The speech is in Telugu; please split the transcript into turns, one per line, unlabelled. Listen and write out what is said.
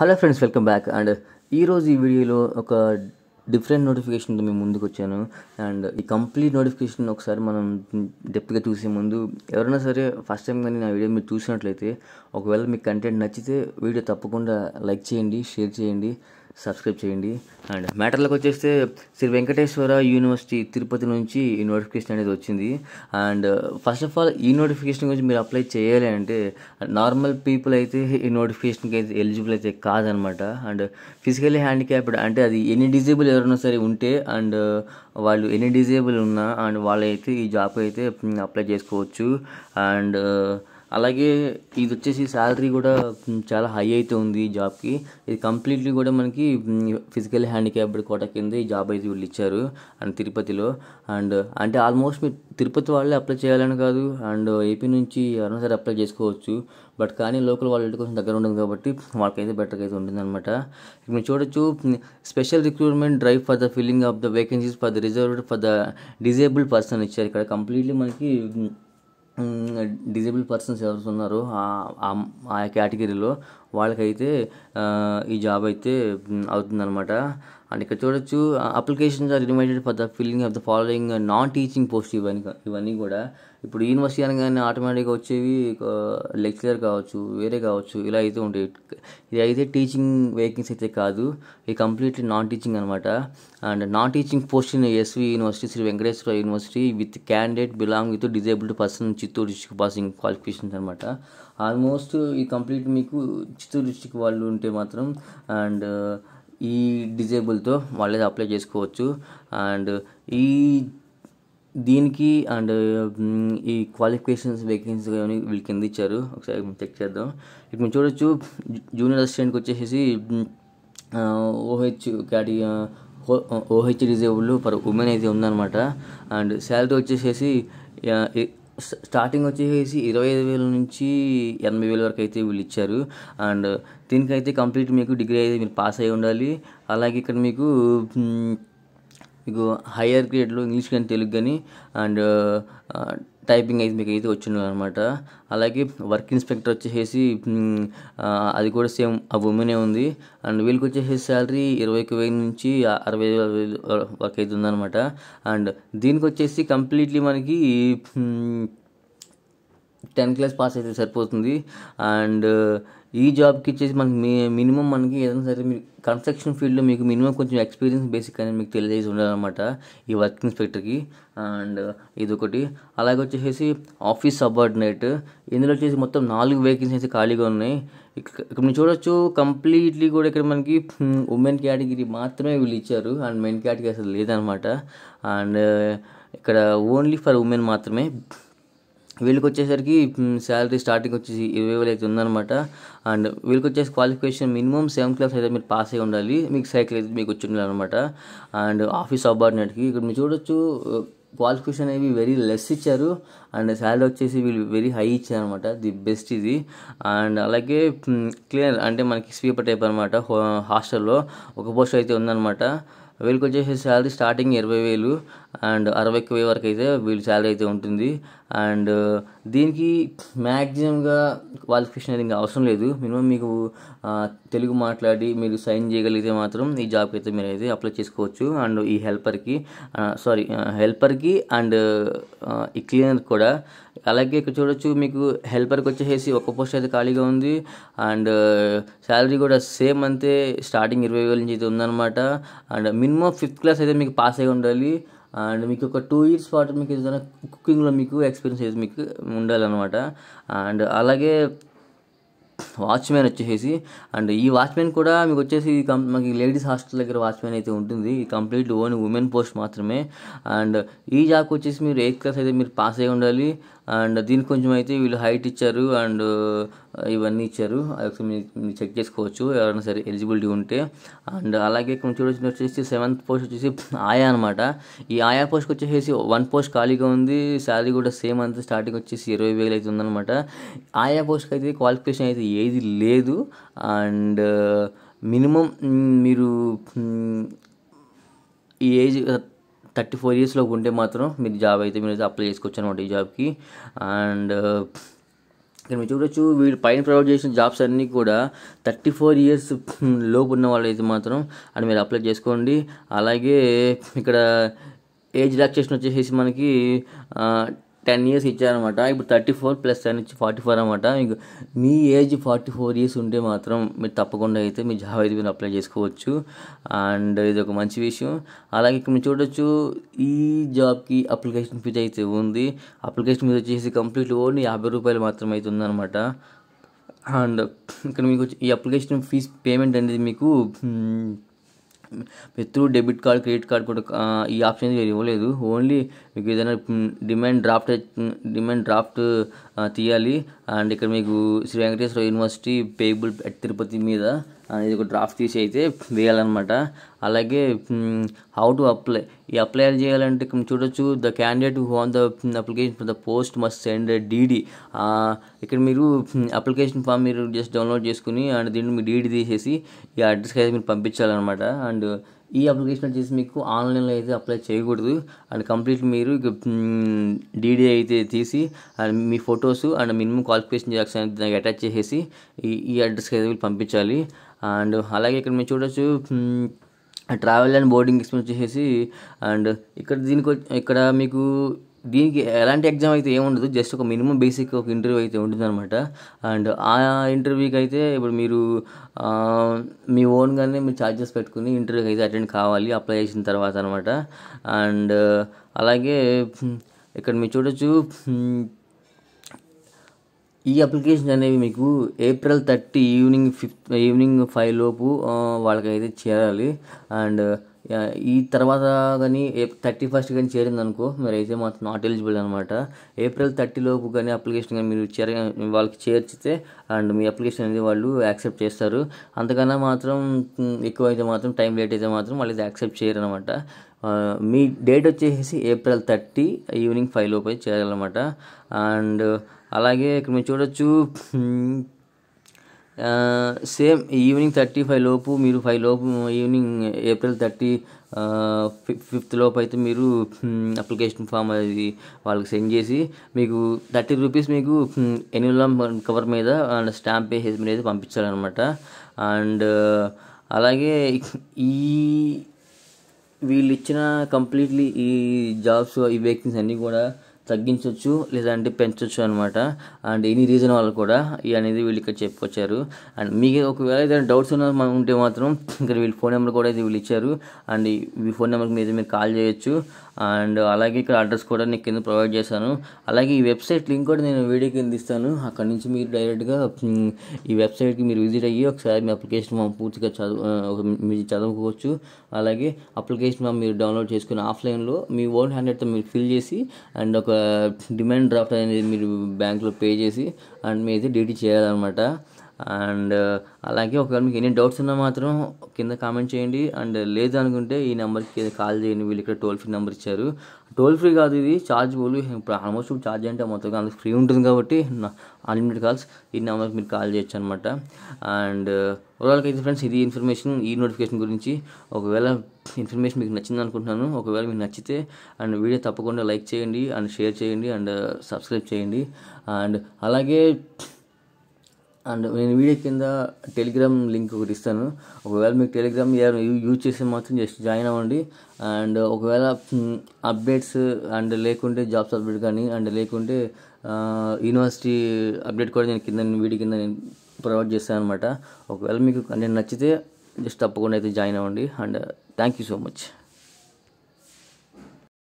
hello friends welcome back and ఈరోజు ఈ వీడియోలో ఒక డిఫరెంట్ నోటిఫికేషన్తో మేము ముందుకు వచ్చాను అండ్ ఈ కంప్లీట్ నోటిఫికేషన్ ఒకసారి మనం డెప్త్గా చూసే ముందు ఎవరైనా సరే ఫస్ట్ టైం కానీ నా వీడియో మీరు చూసినట్లయితే ఒకవేళ మీకు కంటెంట్ నచ్చితే వీడియో తప్పకుండా లైక్ చేయండి షేర్ చేయండి సబ్స్క్రైబ్ చేయండి అండ్ మ్యాటర్లకు వచ్చేస్తే శ్రీ వెంకటేశ్వర యూనివర్సిటీ తిరుపతి నుంచి ఈ నోటిఫికేషన్ అనేది వచ్చింది అండ్ ఫస్ట్ ఆఫ్ ఆల్ ఈ నోటిఫికేషన్ గురించి మీరు అప్లై చేయాలి అంటే నార్మల్ పీపుల్ అయితే ఈ నోటిఫికేషన్కి అయితే ఎలిజిబుల్ అయితే కాదనమాట అండ్ ఫిజికల్లీ హ్యాండిక్యాప్డ్ అంటే అది ఎనీ డిజేబుల్ ఎవరైనా సరే ఉంటే అండ్ వాళ్ళు ఎనీ డిజేబుల్ ఉన్నా అండ్ వాళ్ళైతే ఈ జాబ్ అయితే అప్లై చేసుకోవచ్చు అండ్ అలాగే ఇది వచ్చేసి శాలరీ కూడా చాలా హై అయితే ఉంది ఈ జాబ్కి ఇది కంప్లీట్లీ కూడా మనకి ఫిజికల్ హ్యాండిక్యాప్డ్ కోట కింద ఈ జాబ్ అయితే వీళ్ళు ఇచ్చారు అండ్ తిరుపతిలో అండ్ అంటే ఆల్మోస్ట్ మీరు తిరుపతి వాళ్ళే అప్లై చేయాలని కాదు అండ్ ఏపీ నుంచి ఎవరైనా సరే అప్లై చేసుకోవచ్చు బట్ కానీ లోకల్ వాళ్ళ కొంచెం దగ్గర ఉండదు కాబట్టి వాళ్ళకైతే బెటర్గా అయితే ఉంటుందన్నమాట మీరు చూడొచ్చు special recruitment drive for the filling of the vacancies for the reserved for the disabled person ఇచ్చారు ఇక్కడ కంప్లీట్లీ మనకి డిజేబుల్ పర్సన్స్ ఎవరు ఉన్నారో ఆ కేటగిరీలో వాళ్ళకైతే ఈ జాబ్ అయితే అవుతుందన్నమాట అండ్ ఇక్కడ చూడొచ్చు applications are remitted for the filling of the following non teaching post ఇవన్నీ ఇవన్నీ కూడా ఇప్పుడు యూనివర్సిటీ అనగానే ఆటోమేటిక్గా వచ్చేవి లెక్చరర్ కావచ్చు వేరే కావచ్చు ఇలా అయితే ఉంటాయి ఇది అయితే టీచింగ్ వేకెన్సీ అయితే కాదు ఇది కంప్లీట్లీ నాన్ టీచింగ్ అనమాట and non teaching post in S V university Sri Venkateswara university with candidate belong with disabled person Chittoor district passing qualifications అనమాట ఆల్మోస్ట్ ఈ కంప్లీట్ మీకు చిత్తూరు డిస్టిక్ వాళ్ళు ఉంటే మాత్రం అండ్ ఈ డిజేబుల్తో వాళ్ళే అప్లై చేసుకోవచ్చు అండ్ ఈ దీనికి అండ్ ఈ క్వాలిఫికేషన్స్ వేకెన్సీ కానీ వీళ్ళు కింద ఇచ్చారు ఒకసారి చెక్ చేద్దాం ఇక మేము చూడొచ్చు జూనియర్ అసిస్టెంట్కి వచ్చేసి ఓహెచ్ క్యాటి ఓహెచ్ డిజేబుల్ ఫర్ ఉమెన్ అయితే ఉందన్నమాట అండ్ శాలరీ వచ్చేసేసి స్టార్టింగ్ వచ్చేసి ఇరవై ఐదు వేల నుంచి ఎనభై వేల వరకు అయితే వీళ్ళు ఇచ్చారు అండ్ దీనికైతే కంప్లీట్ మీకు డిగ్రీ అయితే మీరు పాస్ అయి ఉండాలి అలాగే ఇక్కడ మీకు మీకు హయ్యర్ గ్రేడ్లో ఇంగ్లీష్ కానీ తెలుగు కానీ అండ్ టైపింగ్ అయితే మీకు అయితే వచ్చింది అనమాట అలాగే వర్క్ ఇన్స్పెక్టర్ వచ్చేసి అది కూడా సేమ్ ఆ ఉమెనే ఉంది అండ్ వీళ్ళకి వచ్చేసేసి శాలరీ ఇరవై ఒక వేల నుంచి అరవై వరకు అయితే ఉందన్నమాట అండ్ దీనికి వచ్చేసి కంప్లీట్లీ మనకి టెన్ క్లాస్ పాస్ అయితే సరిపోతుంది అండ్ ఈ జాబ్కి ఇచ్చేసి మనకి మీ మినిమం మనకి ఏదైనా సరే మీరు కన్స్ట్రక్షన్ ఫీల్డ్లో మీకు మినిమం కొంచెం ఎక్స్పీరియన్స్ బేసిక్ అనేది మీకు తెలియజేసి ఉండాలన్నమాట ఈ వర్క్ ఇన్స్పెక్టర్కి అండ్ ఇది ఒకటి అలాగే వచ్చేసి ఆఫీస్ సబార్డినేట్ ఇందులో వచ్చేసి మొత్తం నాలుగు వేకెన్సీ అయితే ఖాళీగా ఉన్నాయి ఇక్కడ మీరు చూడొచ్చు కంప్లీట్లీ కూడా ఇక్కడ మనకి ఉమెన్ కేటగిరీ మాత్రమే వీళ్ళు ఇచ్చారు అండ్ మెన్ కేటగిరీ అసలు లేదనమాట అండ్ ఇక్కడ ఓన్లీ ఫర్ ఉమెన్ మాత్రమే వీళ్ళకి వచ్చేసరికి శాలరీ స్టార్టింగ్ వచ్చేసి ఇరవై వేలు అయితే ఉందన్నమాట అండ్ వీళ్ళకి వచ్చేసి క్వాలిఫికేషన్ మినిమం సెవెంత్ క్లాస్ అయితే మీరు పాస్ అయి ఉండాలి మీకు సైకిల్ అయితే మీకు వచ్చి ఉండాలన్నమాట అండ్ ఆఫీస్ అబార్డినేట్కి ఇక్కడ మీరు చూడొచ్చు క్వాలిఫికేషన్ అనేవి వెరీ లెస్ ఇచ్చారు అండ్ శాలరీ వచ్చేసి వీళ్ళు వెరీ హై ఇచ్చారనమాట ది బెస్ట్ ఇది అండ్ అలాగే క్లియర్ అంటే మనకి స్వీపర్ టైప్ అనమాట హాస్టల్లో ఒక పోస్ట్ అయితే ఉందన్నమాట వీళ్ళకి వచ్చేసి శాలరీ స్టార్టింగ్ ఇరవై వేలు అండ్ అరవై వరకు అయితే వీళ్ళు శాలరీ అయితే ఉంటుంది అండ్ దీనికి మ్యాక్సిమంగా క్వాలిఫికేషన్ అనేది ఇంకా అవసరం లేదు మినిమం మీకు తెలుగు మాట్లాడి మీరు సైన్ చేయగలిగితే మాత్రం ఈ జాబ్కి అయితే మీరు అయితే అప్లై చేసుకోవచ్చు అండ్ ఈ హెల్పర్కి సారీ హెల్పర్కి అండ్ ఈ క్లీనర్ కూడా అలాగే ఇక్కడ చూడొచ్చు మీకు హెల్పర్కి వచ్చేసి ఒక పోస్ట్ అయితే ఖాళీగా ఉంది అండ్ శాలరీ కూడా సేమ్ అంతే స్టార్టింగ్ ఇరవై వేల నుంచి అయితే ఉందన్నమాట అండ్ మినిమం ఫిఫ్త్ క్లాస్ అయితే మీకు పాస్ అయి ఉండాలి అండ్ మీకు ఒక టూ ఇయర్స్ పాటు మీకు ఏదైనా కుకింగ్లో మీకు ఎక్స్పీరియన్స్ అయితే మీకు ఉండాలన్నమాట అండ్ అలాగే వాచ్మెన్ వచ్చేసి అండ్ ఈ వాచ్మెన్ కూడా మీకు వచ్చేసి మనకి లేడీస్ హాస్టల్ దగ్గర వాచ్మెన్ అయితే ఉంటుంది కంప్లీట్ ఓన్లీ ఉమెన్ పోస్ట్ మాత్రమే అండ్ ఈ జాబ్కి వచ్చేసి మీరు ఎయిత్ క్లాస్ అయితే మీరు పాస్ అయి ఉండాలి అండ్ దీనికి కొంచెం అయితే వీళ్ళు హైట్ ఇచ్చారు అండ్ ఇవన్నీ ఇచ్చారు ఒకసారి మీరు చెక్ చేసుకోవచ్చు ఎవరైనా సరే ఎలిజిబిలిటీ ఉంటే అండ్ అలాగే కొంచెం చూడొచ్చిన వచ్చేసి సెవెంత్ పోస్ట్ వచ్చేసి ఆయా అనమాట ఈ ఆయా పోస్ట్కి వచ్చేసి వన్ పోస్ట్ ఖాళీగా ఉంది శాలరీ కూడా సేమ్ అంత స్టార్టింగ్ వచ్చేసి ఇరవై వేలు అయితే ఉందనమాట ఆయా పోస్ట్కి అయితే క్వాలిఫికేషన్ అయితే ఏది లేదు అండ్ మినిమం మీరు ఈ ఏజ్ థర్టీ ఫోర్ ఇయర్స్లో ఉంటే మాత్రం మీరు జాబ్ అయితే మీరు అప్లై చేసుకోవచ్చు అనమాట ఈ జాబ్కి అండ్ ఇక్కడ మీరు చూడొచ్చు వీళ్ళు పైన ప్రొవైడ్ చేసిన జాబ్స్ అన్నీ కూడా థర్టీ ఫోర్ ఇయర్స్ లోపు ఉన్న వాళ్ళైతే మాత్రం అని మీరు అప్లై చేసుకోండి అలాగే ఇక్కడ ఏజ్ రిలాక్సేషన్ వచ్చేసి మనకి టెన్ ఇయర్స్ ఇచ్చారనమాట ఇప్పుడు థర్టీ ఫోర్ ప్లస్ టెన్ ఇచ్చి ఫార్టీ ఫోర్ అనమాట మీకు మీ ఏజ్ ఫార్టీ ఫోర్ ఇయర్స్ ఉంటే మాత్రం మీరు తప్పకుండా అయితే మీ జాబ్ అయితే మీరు అప్లై చేసుకోవచ్చు అండ్ ఇది ఒక మంచి విషయం అలాగే ఇక్కడ మీరు చూడొచ్చు ఈ జాబ్కి అప్లికేషన్ ఫీజు అయితే ఉంది అప్లికేషన్ ఫీజు వచ్చేసి కంప్లీట్ ఓన్లీ యాభై రూపాయలు మాత్రం అయితే ఉందన్నమాట అండ్ ఇక్కడ మీకు ఈ అప్లికేషన్ ఫీజ్ పేమెంట్ అనేది మీకు మిత్రుడు డెబిట్ కార్డ్ క్రెడిట్ కార్డ్ కూడా ఈ ఆప్షన్ ఇవ్వలేదు ఓన్లీ మీకు ఏదైనా డిమాండ్ డ్రాఫ్ట్ డిమాండ్ డ్రాఫ్ట్ తీయాలి అండ్ ఇక్కడ మీకు Shri Venkateswara university payable at Tirupati మీద ఇది ఒక డ్రాఫ్ట్ తీసి అయితే వేయాలన్నమాట అలాగే హౌ టు అప్లై ఈ అప్లై చేయాలంటే చూడొచ్చు the candidate who on the application for the post must send DD ఇక్కడ మీరు అప్లికేషన్ ఫామ్ మీరు జస్ట్ డౌన్లోడ్ చేసుకుని అండ్ దీన్ని మీ డీడీ తీసేసి ఈ అడ్రస్కి అయితే మీరు పంపించాలన్నమాట అండ్ ఈ అప్లికేషన్ వచ్చేసి మీకు ఆన్లైన్లో అయితే అప్లై చేయకూడదు అండ్ కంప్లీట్ మీరు డీడీ అయితే తీసి అండ్ మీ ఫొటోస్ అండ్ మినిమం క్వాలిఫికేషన్ అనేది దానికి అటాచ్ చేసేసి ఈ ఈ అడ్రస్కి అయితే పంపించాలి అండ్ అలాగే ఇక్కడ మేము చూడొచ్చు ట్రావెల్ అండ్ బోర్డింగ్ ఎక్స్పీరియన్స్ చేసేసి అండ్ ఇక్కడ దీనికి ఇక్కడ మీకు దీనికి ఎలాంటి ఎగ్జామ్ అయితే ఏముండదు జస్ట్ ఒక మినిమం బేసిక్ ఒక ఇంటర్వ్యూ అయితే ఉంటుందన్నమాట అండ్ ఆ ఇంటర్వ్యూకి అయితే ఇప్పుడు మీరు మీ ఓన్గానే మీరు ఛార్జెస్ పెట్టుకుని ఇంటర్వ్యూకి అయితే అటెండ్ కావాలి అప్లై చేసిన తర్వాత అనమాట అండ్ అలాగే ఇక్కడ మీరు చూడొచ్చు ఈ అప్లికేషన్ అనేవి మీకు April thirty evening fifth evening five లోపు వాళ్ళకైతే చేరాలి అండ్ ఈ తర్వాత కానీ ఏ థర్టీ ఫస్ట్ కానీ చేరిందనుకో మీరు అయితే మాత్రం నాట్ ఎలిజిబుల్ అనమాట ఏప్రిల్ థర్టీ లోపు కానీ అప్లికేషన్ కానీ మీరు చేర వాళ్ళకి చేర్చితే అండ్ మీ అప్లికేషన్ అనేది వాళ్ళు యాక్సెప్ట్ చేస్తారు అంతకన్నా మాత్రం ఎక్కువ అయితే మాత్రం టైం లేట్ అయితే మాత్రం వాళ్ళు ఇది యాక్సెప్ట్ చేయరు అనమాట మీ డేట్ వచ్చేసి ఏప్రిల్ థర్టీ ఈవినింగ్ ఫైవ్ లోపు చేయాలన్నమాట అండ్ అలాగే ఇక్కడ మీరు చూడొచ్చు సేమ్ ఈవినింగ్ థర్టీ ఫైవ్ లోపు మీరు ఫైవ్ లోపు ఈవినింగ్ ఏప్రిల్ థర్టీ ఫిఫ్త్ లోపు అయితే మీరు అప్లికేషన్ ఫామ్ అది వాళ్ళకి సెండ్ చేసి మీకు థర్టీ రూపీస్ మీకు ఎన్యులం కవర్ మీద అండ్ స్టాంప్ వేసేసి మీద పంపించాలన్నమాట అండ్ అలాగే ఈ వీళ్ళు ఇచ్చిన కంప్లీట్లీ ఈ జాబ్స్ ఈ వేకెన్సీ అన్నీ కూడా తగ్గించవచ్చు లేదంటే పెంచవచ్చు అనమాట అండ్ ఎనీ రీజన్ వాళ్ళు కూడా ఇవి అనేది వీళ్ళు ఇక్కడ చెప్పుకొచ్చారు అండ్ మీకు ఒకవేళ ఏదైనా డౌట్స్ ఉన్నా మనం ఉంటే మాత్రం ఇక్కడ వీళ్ళు ఫోన్ నెంబర్ కూడా ఇది వీళ్ళు ఇచ్చారు అండ్ ఈ ఫోన్ నెంబర్కి మీద మీరు కాల్ చేయొచ్చు అండ్ అలాగే ఇక్కడ అడ్రస్ కూడా నేను కింద ప్రొవైడ్ చేశాను అలాగే ఈ వెబ్సైట్ లింక్ కూడా నేను వీడియో కింద ఇస్తాను అక్కడ నుంచి మీరు డైరెక్ట్గా ఈ వెబ్సైట్కి మీరు విజిట్ అయ్యి ఒకసారి మీ అప్లికేషన్ మనం పూర్తిగా చదువు మీరు చదువుకోవచ్చు అలాగే అప్లికేషన్ మీరు డౌన్లోడ్ చేసుకుని ఆఫ్లైన్లో మీ ఓన్ అయితే మీరు ఫిల్ చేసి అండ్ ఒక డిమాండ్ డ్రాఫ్ట్ అనేది మీరు బ్యాంక్లో పే చేసి అండ్ అయితే డీడీ చేయాలన్నమాట అండ్ అలాగే ఒకవేళ మీకు ఎన్ని డౌట్స్ ఉన్నా మాత్రం కింద కామెంట్ చేయండి అండ్ లేదు అనుకుంటే ఈ నెంబర్కి కాల్ చేయండి వీళ్ళు ఇక్కడ టోల్ ఫ్రీ నెంబర్ ఇచ్చారు టోల్ ఫ్రీ కాదు ఇది చార్జబుల్ ఇప్పుడు ఆల్మోస్ట్ ఛార్జ్ అంటే మొత్తం అందుకు ఫ్రీ ఉంటుంది కాబట్టి అన్లిమిటెడ్ కాల్స్ ఈ నెంబర్కి మీరు కాల్ చేయొచ్చు అనమాట అండ్ ఓవరాల్కి అయితే ఫ్రెండ్స్ ఇది ఇన్ఫర్మేషన్ ఈ నోటిఫికేషన్ గురించి ఒకవేళ ఇన్ఫర్మేషన్ మీకు నచ్చింది అనుకుంటున్నాను ఒకవేళ మీకు నచ్చితే అండ్ వీడియో తప్పకుండా లైక్ చేయండి అండ్ షేర్ చేయండి అండ్ సబ్స్క్రైబ్ చేయండి అండ్ అలాగే అండ్ నేను వీడియో కింద టెలిగ్రామ్ లింక్ ఒకటి ఇస్తాను ఒకవేళ మీకు టెలిగ్రామ్ యూజ్ చేస్తే మాత్రం జస్ట్ జాయిన్ అవ్వండి అండ్ ఒకవేళ అప్డేట్స్ అండ్ లేకుంటే జాబ్స్ అప్డేట్ కానీ అండ్ లేకుంటే యూనివర్సిటీ అప్డేట్ కూడా నేను కింద వీడియో కింద నేను ప్రొవైడ్ చేస్తాను అనమాట ఒకవేళ మీకు నేను నచ్చితే జస్ట్ తప్పకుండా అయితే జాయిన్ అవ్వండి and thank you so much